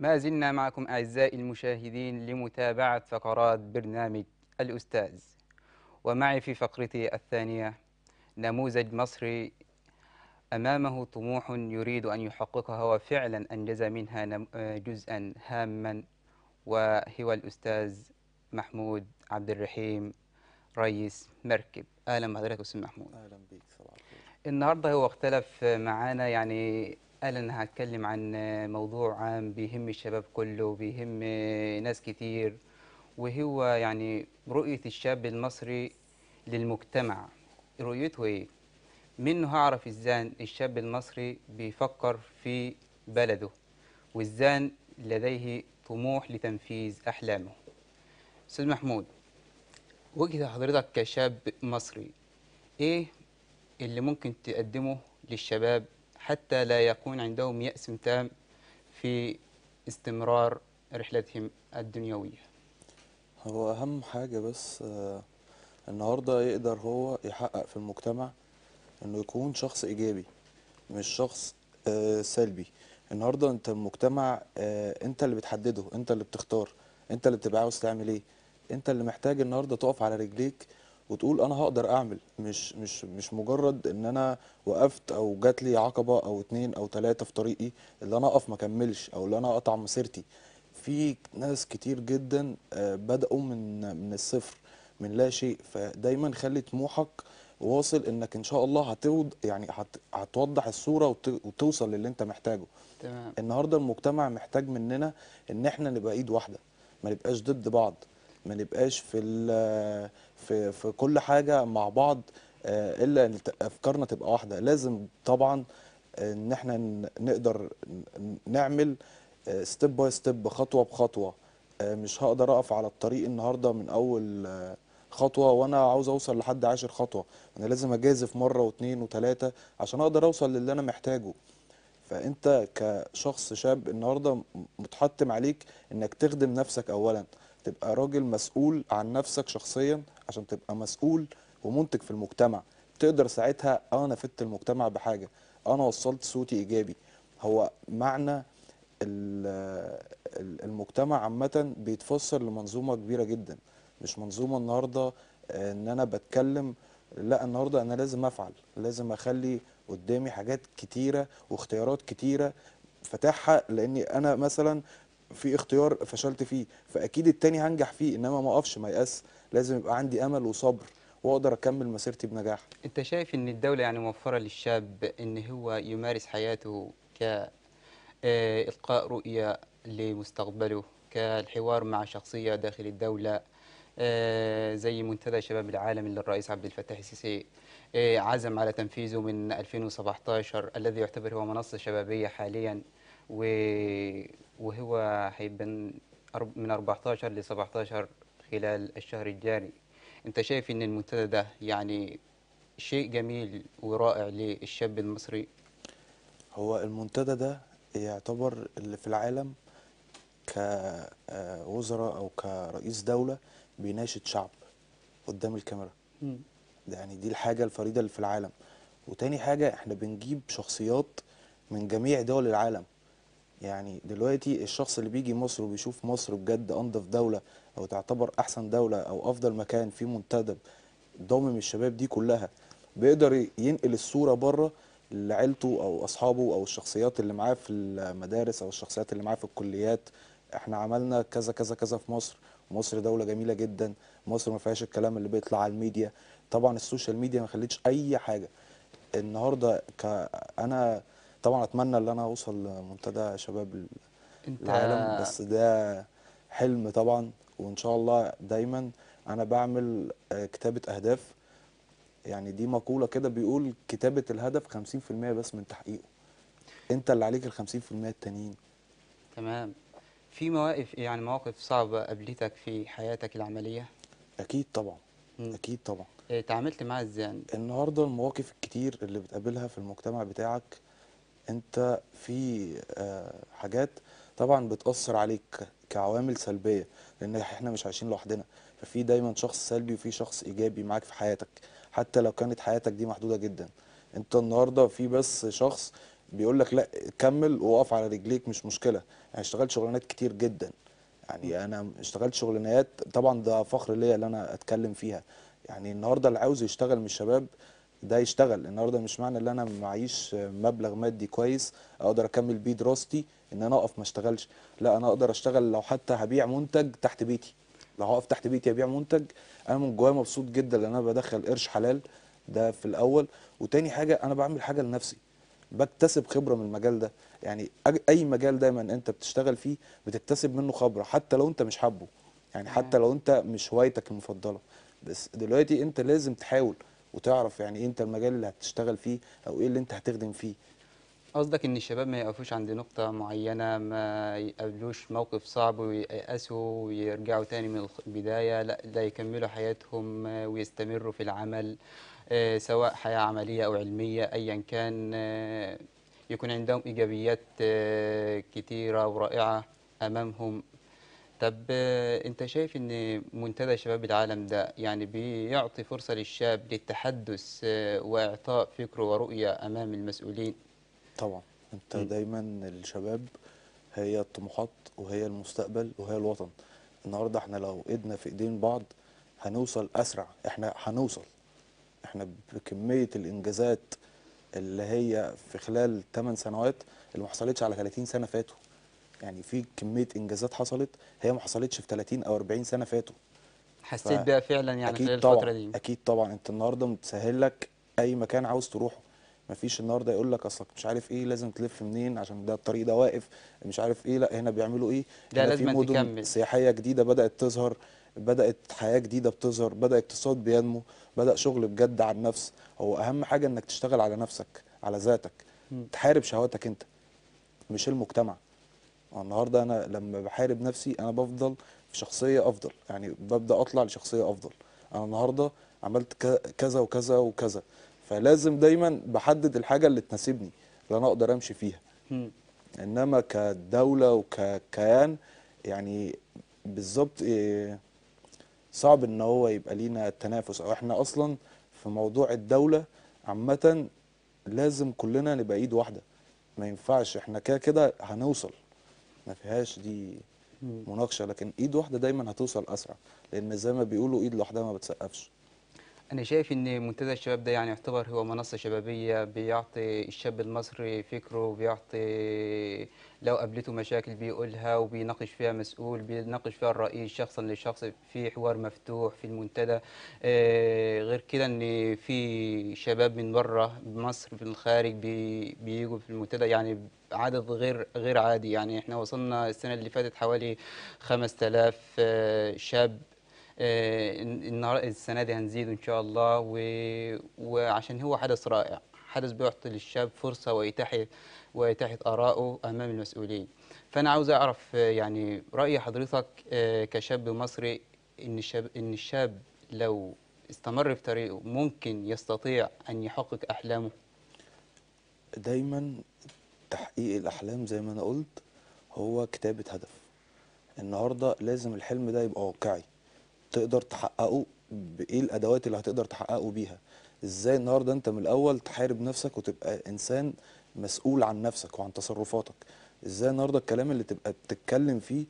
ما زلنا معكم أعزائي المشاهدين لمتابعة فقرات برنامج الأستاذ ومعي في فقرتي الثانية نموذج مصري أمامه طموح يريد أن يحققها وفعلا أنجز منها آه، جزءا هاما وهو الأستاذ محمود عبد الرحيم رئيس مركب أهلا بحضرتك أستاذ محمود أهلا بك النهارده هو اختلف معانا يعني قال انا هتكلم عن موضوع عام بيهم الشباب كله بيهم ناس كتير وهو يعني رؤية الشاب المصري للمجتمع رؤيته ايه منه هعرف ازاي الشاب المصري بيفكر في بلده وازاي لديه طموح لتنفيذ احلامه استاذ محمود وجهة حضرتك كشاب مصري ايه اللي ممكن تقدمه للشباب حتى لا يكون عندهم يأس تام في استمرار رحلتهم الدنيوية هو أهم حاجة بس آه، النهاردة يقدر هو يحقق في المجتمع أنه يكون شخص إيجابي مش شخص آه، سلبي النهاردة أنت المجتمع آه، أنت اللي بتحدده أنت اللي بتختار أنت اللي بتبقى عاوز تعمل إيه أنت اللي محتاج النهاردة تقف على رجليك وتقول انا هقدر اعمل مش مش مش مجرد ان انا وقفت او جات لي عقبه او اتنين او تلاته في طريقي اللي انا اقف ما اكملش او اللي انا اقطع مسيرتي في ناس كتير جدا آه، بداوا من من الصفر من لا شيء فدايما خلي طموحك واصل انك ان شاء الله هتود يعني هت... هتوضح الصوره وتوصل للي انت محتاجه تمام النهارده المجتمع محتاج مننا ان احنا نبقى ايد واحده ما نبقاش ضد بعض ما نبقاش في في في كل حاجه مع بعض آه، الا ان افكارنا تبقى واحده لازم طبعا آه، ان احنا نقدر نعمل ستيب باي ستيب خطوه بخطوه آه، مش هقدر اقف على الطريق النهارده من اول خطوه وانا عاوز اوصل لحد عاشر خطوه انا لازم اجازف مره واثنين وثلاثه عشان اقدر اوصل للي انا محتاجه فانت كشخص شاب النهارده متحتم عليك انك تخدم نفسك اولا تبقى راجل مسؤول عن نفسك شخصيا عشان تبقى مسؤول ومنتج في المجتمع تقدر ساعتها آه، انا فدت المجتمع بحاجه آه، انا وصلت صوتي ايجابي هو معنى المجتمع عامه بيتفسر لمنظومه كبيره جدا مش منظومه النهارده آه، ان انا بتكلم لا النهارده انا لازم افعل لازم اخلي قدامي حاجات كتيره واختيارات كتيره فاتحها لاني انا مثلا في اختيار فشلت فيه فاكيد التاني هنجح فيه انما ما اقفش ما يأس لازم يبقى عندي امل وصبر واقدر اكمل مسيرتي بنجاح انت شايف ان الدوله يعني موفره للشاب ان هو يمارس حياته ك آه، القاء رؤيه لمستقبله كالحوار مع شخصيه داخل الدوله آه، زي منتدى شباب العالم اللي الرئيس عبد الفتاح السيسي آه، عزم على تنفيذه من 2017 الذي يعتبر هو منصه شبابيه حاليا وهو هيبان من 14 ل 17 خلال الشهر الجاري انت شايف ان المنتدى ده يعني شيء جميل ورائع للشاب المصري هو المنتدى ده يعتبر اللي في العالم كوزراء آه، او كرئيس دوله بيناشد شعب قدام الكاميرا ده يعني دي الحاجه الفريده اللي في العالم وتاني حاجه احنا بنجيب شخصيات من جميع دول العالم يعني دلوقتي الشخص اللي بيجي مصر وبيشوف مصر بجد انضف دوله او تعتبر احسن دوله او افضل مكان في منتدب ضامم الشباب دي كلها بيقدر ينقل الصوره بره لعيلته او اصحابه او الشخصيات اللي معاه في المدارس او الشخصيات اللي معاه في الكليات احنا عملنا كذا كذا كذا في مصر مصر دوله جميله جدا مصر ما فيهاش الكلام اللي بيطلع على الميديا طبعا السوشيال ميديا ما خلتش اي حاجه النهارده انا طبعا اتمنى ان انا اوصل لمنتدى شباب العالم بس ده حلم طبعا وان شاء الله دايما انا بعمل آه، كتابه اهداف يعني دي مقوله كده بيقول كتابه الهدف 50% بس من تحقيقه انت اللي عليك ال 50% التانيين تمام في مواقف يعني مواقف صعبه قابلتك في حياتك العمليه اكيد طبعا اكيد طبعا إيه، تعاملت معاها ازاي يعني؟ النهارده المواقف الكتير اللي بتقابلها في المجتمع بتاعك انت في آه، حاجات طبعا بتأثر عليك كعوامل سلبية لان احنا مش عايشين لوحدنا ففي دايما شخص سلبي وفي شخص ايجابي معاك في حياتك حتى لو كانت حياتك دي محدودة جدا انت النهاردة في بس شخص بيقول لك لا كمل وقف على رجليك مش مشكلة انا اشتغلت شغلانات كتير جدا يعني انا اشتغلت شغلانات طبعا ده فخر ليا اللي انا اتكلم فيها يعني النهارده اللي عاوز يشتغل من الشباب ده يشتغل النهارده مش معنى ان انا معيش مبلغ مادي كويس اقدر اكمل بيه دراستي ان انا اقف ما اشتغلش لا انا اقدر اشتغل لو حتى هبيع منتج تحت بيتي لو هقف تحت بيتي ابيع منتج انا من جوايا مبسوط جدا لان انا بدخل قرش حلال ده في الاول وتاني حاجه انا بعمل حاجه لنفسي بكتسب خبره من المجال ده يعني اي مجال دايما انت بتشتغل فيه بتكتسب منه خبره حتى لو انت مش حابه يعني حتى لو انت مش هوايتك المفضله بس دلوقتي انت لازم تحاول وتعرف يعني ايه انت المجال اللي هتشتغل فيه او ايه اللي انت هتخدم فيه قصدك ان الشباب ما يقفوش عند نقطه معينه ما يقابلوش موقف صعب وييأسوا ويرجعوا تاني من البدايه لا ده يكملوا حياتهم ويستمروا في العمل آه، سواء حياه عمليه او علميه ايا كان آه، يكون عندهم ايجابيات آه، كتيره ورائعه امامهم طب انت شايف ان منتدى شباب العالم ده يعني بيعطي فرصة للشاب للتحدث آه، واعطاء فكره ورؤية امام المسؤولين طبعا انت م. دايما الشباب هي الطموحات وهي المستقبل وهي الوطن النهارده احنا لو ايدنا في ايدين بعض هنوصل اسرع احنا هنوصل احنا بكميه الانجازات اللي هي في خلال 8 سنوات اللي ما حصلتش على 30 سنه فاتوا يعني في كميه انجازات حصلت هي ما حصلتش في 30 او 40 سنه فاتوا حسيت بيها فعلا يعني أكيد خلال طبعًا الفتره دي اكيد طبعا انت النهارده متسهل لك اي مكان عاوز تروحه مفيش النهارده يقول لك اصلك مش عارف ايه لازم تلف منين عشان ده الطريق ده واقف مش عارف ايه لا هنا بيعملوا ايه لا لازم في مدن تكمل. سياحيه جديده بدات تظهر بدات حياه جديده بتظهر بدا اقتصاد بينمو بدا شغل بجد على النفس هو اهم حاجه انك تشتغل على نفسك على ذاتك م. تحارب شهواتك انت مش المجتمع آه، النهارده انا لما بحارب نفسي انا بفضل في شخصيه افضل يعني ببدا اطلع لشخصيه افضل انا النهارده عملت كذا وكذا وكذا فلازم دايما بحدد الحاجه اللي تناسبني اللي انا اقدر امشي فيها انما كدوله وككيان يعني بالظبط آه، صعب ان هو يبقى لينا تنافس او احنا اصلا في موضوع الدوله عامه لازم كلنا نبقى ايد واحده ما ينفعش احنا كده كده هنوصل ما فيهاش دي مناقشه لكن ايد واحده دايما هتوصل اسرع لان زي ما بيقولوا ايد لوحدها ما بتسقفش أنا شايف إن منتدى الشباب ده يعني يعتبر هو منصة شبابية بيعطي الشاب المصري فكره وبيعطي لو قابلته مشاكل بيقولها وبيناقش فيها مسؤول بيناقش فيها الرئيس شخصا لشخص في حوار مفتوح في المنتدى آه، غير كده إن في شباب من بره مصر من الخارج بييجوا بيجوا في المنتدى يعني عدد غير غير عادي يعني احنا وصلنا السنة اللي فاتت حوالي 5000 آه، شاب آه، السنه دي هنزيد ان شاء الله و... وعشان هو حدث رائع حدث بيعطي للشاب فرصه ويتاحه ويتاحه اراءه امام المسؤولين فانا عاوز اعرف يعني راي حضرتك آه، كشاب مصري ان الشاب ان الشاب لو استمر في طريقه ممكن يستطيع ان يحقق احلامه دايما تحقيق الاحلام زي ما انا قلت هو كتابه هدف النهارده لازم الحلم ده يبقى واقعي تقدر تحققه بايه الادوات اللي هتقدر تحققه بيها ازاي النهارده انت من الاول تحارب نفسك وتبقى انسان مسؤول عن نفسك وعن تصرفاتك ازاي النهارده الكلام اللي تبقى بتتكلم فيه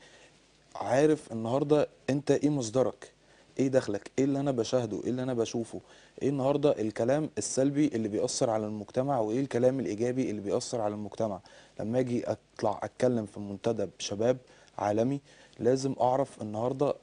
عارف النهارده انت ايه مصدرك ايه دخلك ايه اللي انا بشاهده ايه اللي انا بشوفه ايه النهارده الكلام السلبي اللي بيأثر على المجتمع وايه الكلام الايجابي اللي بيأثر على المجتمع لما اجي اطلع اتكلم في منتدى شباب عالمي لازم اعرف النهارده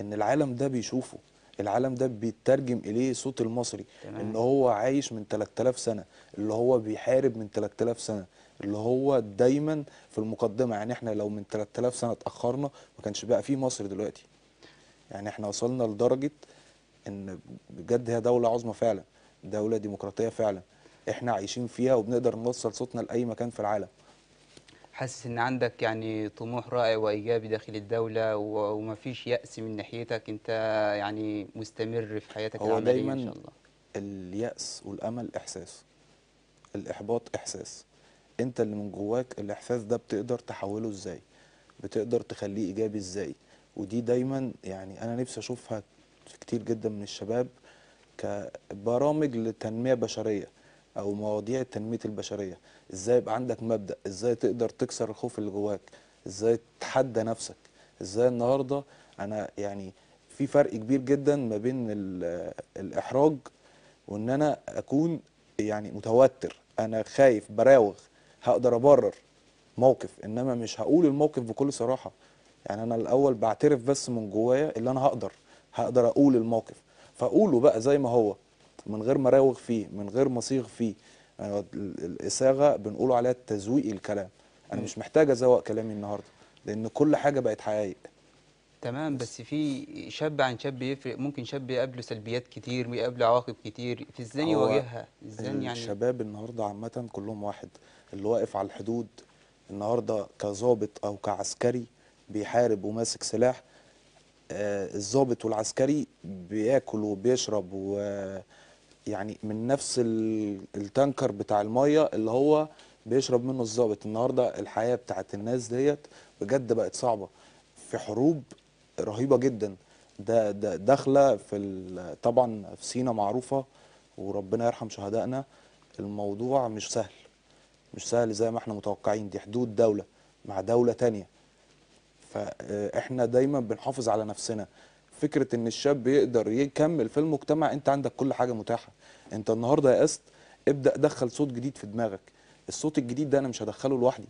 ان العالم ده بيشوفه العالم ده بيترجم اليه صوت المصري تمام. ان هو عايش من 3000 سنه اللي هو بيحارب من 3000 سنه اللي هو دايما في المقدمه يعني احنا لو من 3000 سنه اتاخرنا ما كانش بقى في مصر دلوقتي يعني احنا وصلنا لدرجه ان بجد هي دوله عظمى فعلا دوله ديمقراطيه فعلا احنا عايشين فيها وبنقدر نوصل صوتنا لاي مكان في العالم حاسس ان عندك يعني طموح رائع وايجابي داخل الدوله وما فيش ياس من ناحيتك انت يعني مستمر في حياتك هو العمليه دايماً ان شاء الله الياس والامل احساس الاحباط احساس انت اللي من جواك الاحساس ده بتقدر تحوله ازاي بتقدر تخليه ايجابي ازاي ودي دايما يعني انا نفسي اشوفها كتير جدا من الشباب كبرامج لتنميه بشريه او مواضيع تنميه البشريه ازاي يبقى عندك مبدا ازاي تقدر تكسر الخوف اللي جواك ازاي تتحدى نفسك ازاي النهارده انا يعني في فرق كبير جدا ما بين الاحراج وان انا اكون يعني متوتر انا خايف براوغ هقدر ابرر موقف انما مش هقول الموقف بكل صراحه يعني انا الاول بعترف بس من جوايا اللي انا هقدر هقدر اقول الموقف فاقوله بقى زي ما هو من غير ما اراوغ فيه من غير ما اصيغ فيه يعني الصياغه بنقول عليها تزويق الكلام انا مش محتاج ازوق كلامي النهارده لان كل حاجه بقت حقائق تمام بس في شاب عن شاب يفرق ممكن شاب يقابله سلبيات كتير ويقابله عواقب كتير في ازاي يواجهها ازاي يعني الشباب النهارده عامه كلهم واحد اللي واقف على الحدود النهارده كظابط او كعسكري بيحارب وماسك سلاح آه الظابط والعسكري بياكل وبيشرب و يعني من نفس التانكر بتاع الميه اللي هو بيشرب منه الظابط النهارده الحياه بتاعت الناس ديت بجد بقت صعبه في حروب رهيبه جدا ده ده داخله في طبعا في سينا معروفه وربنا يرحم شهدائنا الموضوع مش سهل مش سهل زي ما احنا متوقعين دي حدود دوله مع دوله تانية فاحنا آه، دايما بنحافظ على نفسنا فكره ان الشاب يقدر يكمل في المجتمع انت عندك كل حاجه متاحه انت النهارده يأست ابدا دخل صوت جديد في دماغك الصوت الجديد ده انا مش هدخله لوحدي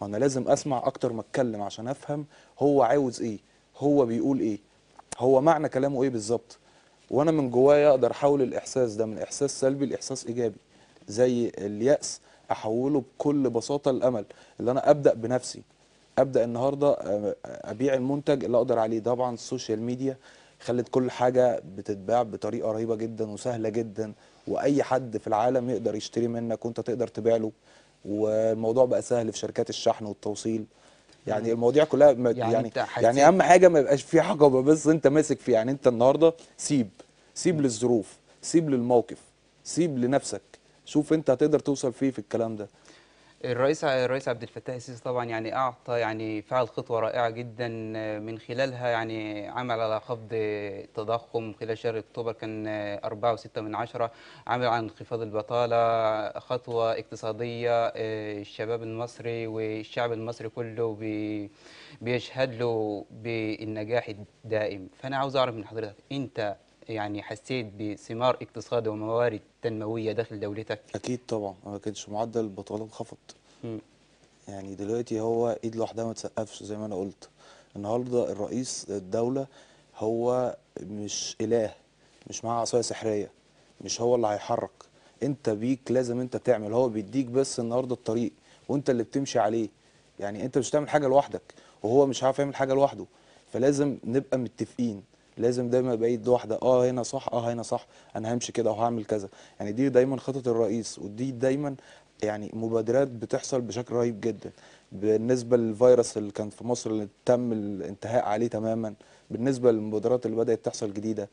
ما انا لازم اسمع اكتر ما اتكلم عشان افهم هو عاوز ايه هو بيقول ايه هو معنى كلامه ايه بالظبط وانا من جوايا اقدر احول الاحساس ده من احساس سلبي لاحساس ايجابي زي اليأس احوله بكل بساطه لامل اللي انا ابدا بنفسي ابدا النهارده آه، ابيع المنتج اللي اقدر عليه طبعا السوشيال ميديا خلت كل حاجه بتتباع بطريقه رهيبه جدا وسهله جدا واي حد في العالم يقدر يشتري منك وانت تقدر تبيع له والموضوع بقى سهل في شركات الشحن والتوصيل يعني المواضيع كلها يعني يعني, يعني اهم حاجه ما يبقاش في حجبه بس انت ماسك فيها يعني انت النهارده سيب سيب للظروف سيب للموقف سيب لنفسك شوف انت هتقدر توصل فيه في الكلام ده الرئيس الرئيس عبد الفتاح السيسي طبعا يعني اعطى يعني فعل خطوه رائعه جدا آه، من خلالها يعني عمل على خفض التضخم خلال شهر اكتوبر كان 4.6 آه، من عشرة عمل على انخفاض البطاله خطوه اقتصاديه آه، الشباب المصري والشعب المصري كله بي بيشهد له بالنجاح الدائم فانا عاوز اعرف من حضرتك انت يعني حسيت بثمار اقتصاد وموارد تنمويه داخل دولتك؟ اكيد طبعا ما كانش معدل البطاله انخفض يعني دلوقتي هو ايد لوحدها ما تسقفش زي ما انا قلت النهارده الرئيس الدوله هو مش اله مش معاه عصايه سحريه مش هو اللي هيحرك انت بيك لازم انت تعمل هو بيديك بس النهارده الطريق وانت اللي بتمشي عليه يعني انت مش هتعمل حاجه لوحدك وهو مش عارف يعمل حاجه لوحده فلازم نبقى متفقين لازم دايما ابقى ايد واحده اه هنا صح اه هنا صح انا همشي كده وهعمل كذا يعني دي دايما خطه الرئيس ودي دايما يعني مبادرات بتحصل بشكل رهيب جدا بالنسبه للفيروس اللي كان في مصر اللي تم الانتهاء عليه تماما بالنسبه للمبادرات اللي بدات تحصل جديده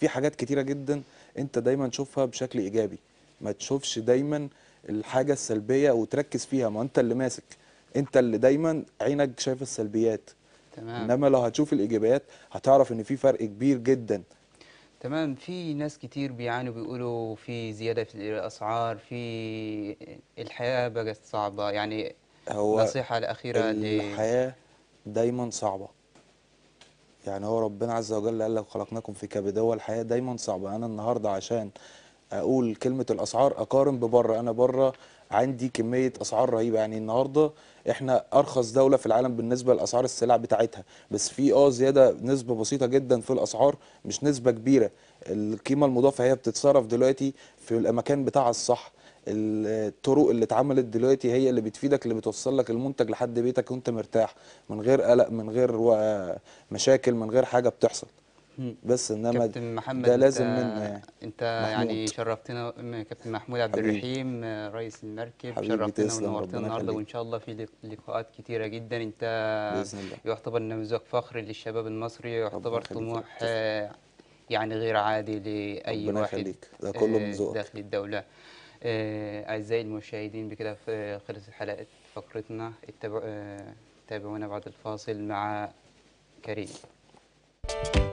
في حاجات كتيره جدا انت دايما تشوفها بشكل ايجابي ما تشوفش دايما الحاجه السلبيه وتركز فيها ما انت اللي ماسك انت اللي دايما عينك شايف السلبيات تمام انما لو هتشوف الاجابات هتعرف ان في فرق كبير جدا تمام في ناس كتير بيعانوا بيقولوا في زياده في الاسعار في الحياه بقت صعبه يعني هو نصيحه الاخيره الحياه دايما صعبه يعني هو ربنا عز وجل قال لك خلقناكم في كبد هو الحياه دايما صعبه انا النهارده عشان اقول كلمه الاسعار اقارن ببره انا بره عندي كميه اسعار رهيبه يعني النهارده احنا ارخص دوله في العالم بالنسبه لاسعار السلع بتاعتها بس في اه زياده نسبه بسيطه جدا في الاسعار مش نسبه كبيره القيمه المضافه هي بتتصرف دلوقتي في المكان بتاعها الصح الطرق اللي اتعملت دلوقتي هي اللي بتفيدك اللي بتوصل لك المنتج لحد بيتك وانت مرتاح من غير قلق من غير مشاكل من غير حاجه بتحصل بس انما كابتن محمد ده لازم منا يعني انت محمود. يعني شرفتنا كابتن محمود عبد الرحيم آه، رئيس المركب شرفتنا ونورتنا النهارده وان شاء الله في لقاءات كتيره جدا انت باذن الله يعتبر نموذج فخر للشباب المصري يعتبر طموح آه، يعني غير عادي لاي واحد ده آه، كله من ذوقك داخل الدوله اعزائي المشاهدين بكده خلصت حلقه فقرتنا تابعونا بعد الفاصل مع كريم Thank you.